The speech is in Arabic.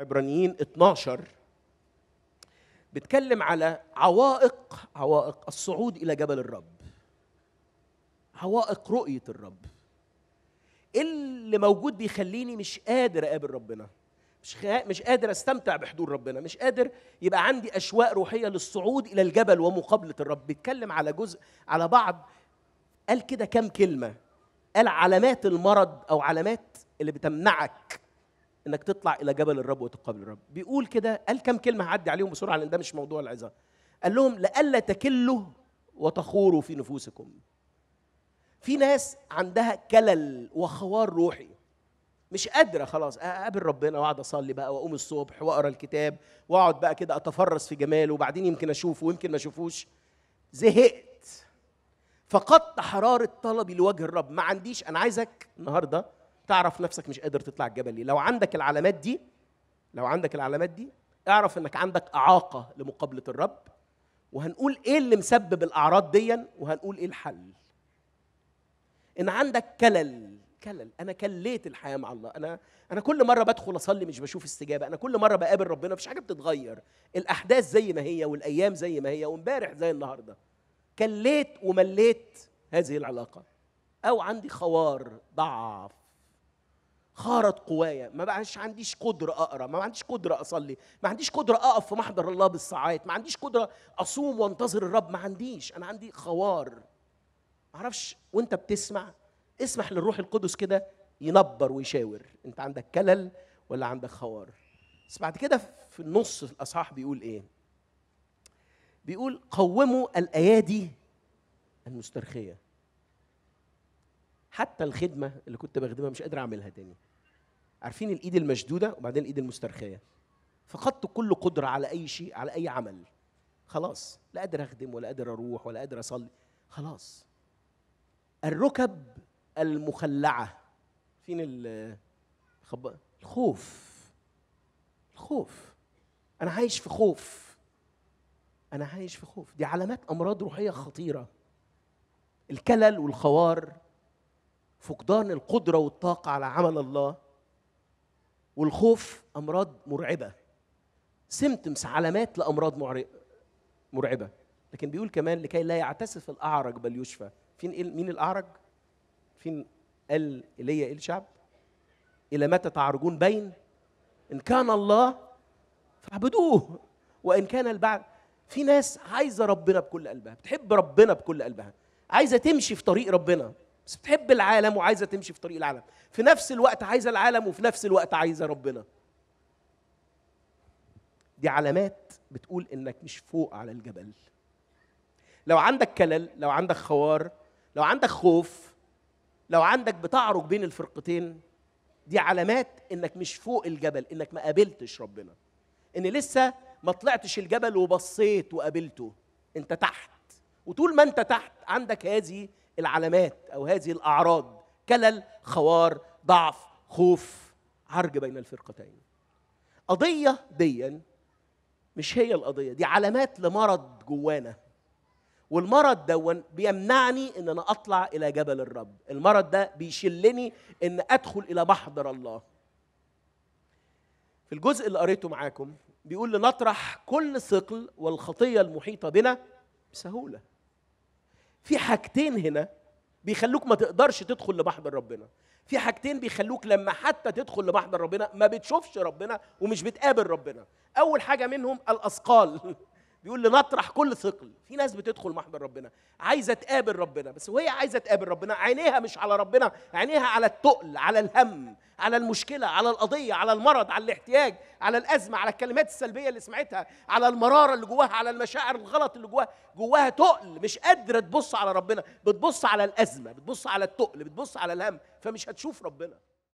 عبرانيين 12 بتكلم على عوائق عوائق الصعود الى جبل الرب عوائق رؤيه الرب إيه اللي موجود بيخليني مش قادر اقابل ربنا مش مش قادر استمتع بحضور ربنا مش قادر يبقى عندي اشواق روحيه للصعود الى الجبل ومقابله الرب بيتكلم على جزء على بعض قال كده كام كلمه قال علامات المرض او علامات اللي بتمنعك انك تطلع الى جبل الرب وتقابل الرب بيقول كده قال كم كلمه هعدي عليهم بسرعه لان ده مش موضوع العظه قال لهم لئلا تكلوا وتخوروا في نفوسكم في ناس عندها كلل وخوار روحي مش قادره خلاص اقابل ربنا واقعد اصلي بقى واقوم الصبح واقرا الكتاب واقعد بقى كده اتفرس في جماله وبعدين يمكن اشوفه ويمكن ما اشوفوش زهقت فقدت حراره طلبي لوجه الرب ما عنديش انا عايزك النهارده تعرف نفسك مش قادر تطلع الجبل ليه لو عندك العلامات دي لو عندك العلامات دي اعرف انك عندك اعاقه لمقابله الرب وهنقول ايه اللي مسبب الاعراض ديا وهنقول ايه الحل ان عندك كلل كلل انا كليت الحياه مع الله انا انا كل مره بدخل اصلي مش بشوف استجابه انا كل مره بقابل ربنا مفيش حاجه بتتغير الاحداث زي ما هي والايام زي ما هي وامبارح زي النهارده كليت ومليت هذه العلاقه او عندي خوار ضعف خارط قوايا ما بقاش عنديش قدره اقرا ما عنديش قدره اصلي ما عنديش قدره اقف في محضر الله بالساعات ما عنديش قدره اصوم وانتظر الرب ما عنديش انا عندي خوار ما اعرفش وانت بتسمع اسمح للروح القدس كده ينبر ويشاور انت عندك كلل ولا عندك خوار بس بعد كده في النص الاصحاح بيقول ايه بيقول قوموا الايادي المسترخيه حتى الخدمه اللي كنت بخدمها مش قادر اعملها تاني عارفين الايد المشدوده وبعدين الايد المسترخيه فقدت كل قدره على اي شيء على اي عمل خلاص لا قادر اخدم ولا قادر اروح ولا قادر اصلي خلاص الركب المخلعه فين الخوف الخوف انا عايش في خوف انا عايش في خوف دي علامات امراض روحيه خطيره الكلل والخوار فقدان القدرة والطاقة على عمل الله والخوف أمراض مرعبة سمتمس علامات لأمراض مرعبة لكن بيقول كمان لكي لا يعتسف الأعرج بل يشفى فين مين الأعرج؟ فين قال إلي الشعب؟ إلى متى تعرجون بين؟ إن كان الله فاعبدوه وإن كان البعض في ناس عايزة ربنا بكل قلبها بتحب ربنا بكل قلبها عايزة تمشي في طريق ربنا بس بتحب العالم وعايزه تمشي في طريق العالم في نفس الوقت عايزه العالم وفي نفس الوقت عايزه ربنا دي علامات بتقول انك مش فوق على الجبل لو عندك كلل لو عندك خوار لو عندك خوف لو عندك بتعرج بين الفرقتين دي علامات انك مش فوق الجبل انك ما قابلتش ربنا ان لسه ما طلعتش الجبل وبصيت وقابلته انت تحت وطول ما انت تحت عندك هذه العلامات او هذه الاعراض كلل خوار ضعف خوف عرج بين الفرقتين قضيه ديا مش هي القضيه دي علامات لمرض جوانا والمرض دون بيمنعني ان انا اطلع الى جبل الرب المرض ده بيشلني ان ادخل الى محضر الله في الجزء اللي قريته معاكم بيقول لنطرح كل ثقل والخطيه المحيطه بنا بسهوله في حاجتين هنا بيخلوك ما تقدرش تدخل لمحضر ربنا في حاجتين بيخلوك لما حتى تدخل لمحضر ربنا ما بتشوفش ربنا ومش بتقابل ربنا اول حاجه منهم الاثقال يقول لنطرح كل ثقل في ناس بتدخل محضر ربنا عايزه تقابل ربنا بس وهي عايزه تقابل ربنا عينيها مش على ربنا عينيها على التقل على الهم على المشكله على القضيه على المرض على الاحتياج على الازمه على الكلمات السلبيه اللي سمعتها على المراره اللي جواها على المشاعر الغلط اللي جواها جواها تقل مش قادره تبص على ربنا بتبص على الازمه بتبص على التقل بتبص على الهم فمش هتشوف ربنا